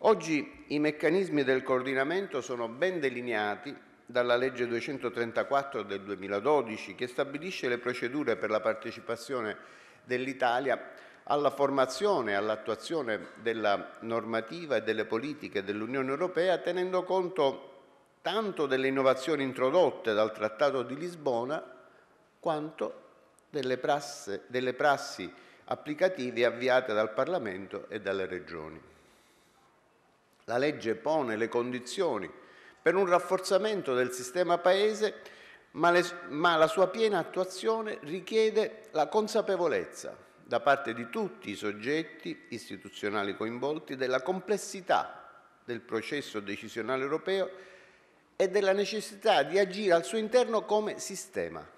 Oggi i meccanismi del coordinamento sono ben delineati dalla legge 234 del 2012 che stabilisce le procedure per la partecipazione dell'Italia alla formazione e all'attuazione della normativa e delle politiche dell'Unione Europea tenendo conto tanto delle innovazioni introdotte dal Trattato di Lisbona quanto delle, prassi, delle prassi applicative avviate dal Parlamento e dalle Regioni. La legge pone le condizioni per un rafforzamento del sistema Paese, ma, le, ma la sua piena attuazione richiede la consapevolezza da parte di tutti i soggetti istituzionali coinvolti della complessità del processo decisionale europeo e della necessità di agire al suo interno come sistema.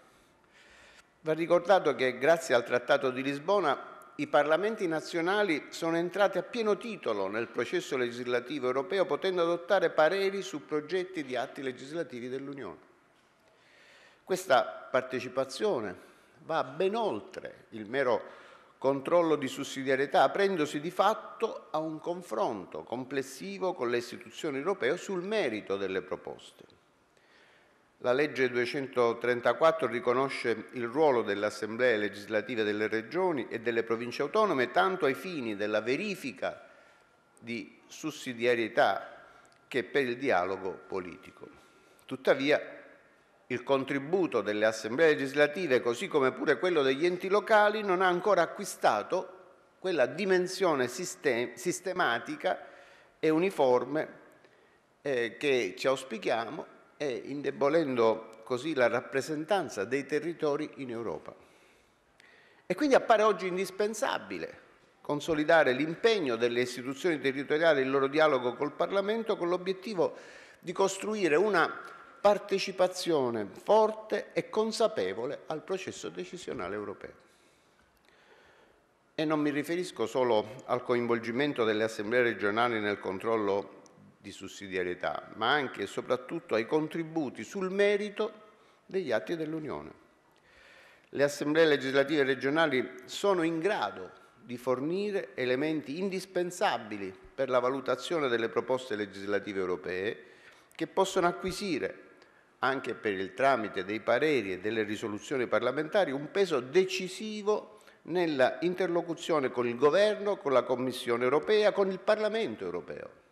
Va ricordato che grazie al Trattato di Lisbona i Parlamenti nazionali sono entrati a pieno titolo nel processo legislativo europeo potendo adottare pareri su progetti di atti legislativi dell'Unione. Questa partecipazione va ben oltre il mero controllo di sussidiarietà, aprendosi di fatto a un confronto complessivo con le istituzioni europee sul merito delle proposte. La legge 234 riconosce il ruolo delle assemblee legislative delle regioni e delle province autonome tanto ai fini della verifica di sussidiarietà che per il dialogo politico. Tuttavia il contributo delle assemblee legislative, così come pure quello degli enti locali, non ha ancora acquistato quella dimensione sistematica e uniforme eh, che ci auspichiamo e indebolendo così la rappresentanza dei territori in Europa. E quindi appare oggi indispensabile consolidare l'impegno delle istituzioni territoriali e il loro dialogo col Parlamento con l'obiettivo di costruire una partecipazione forte e consapevole al processo decisionale europeo. E non mi riferisco solo al coinvolgimento delle assemblee regionali nel controllo di sussidiarietà, ma anche e soprattutto ai contributi sul merito degli atti dell'Unione. Le assemblee legislative regionali sono in grado di fornire elementi indispensabili per la valutazione delle proposte legislative europee che possono acquisire, anche per il tramite dei pareri e delle risoluzioni parlamentari, un peso decisivo nella interlocuzione con il Governo, con la Commissione europea, con il Parlamento europeo.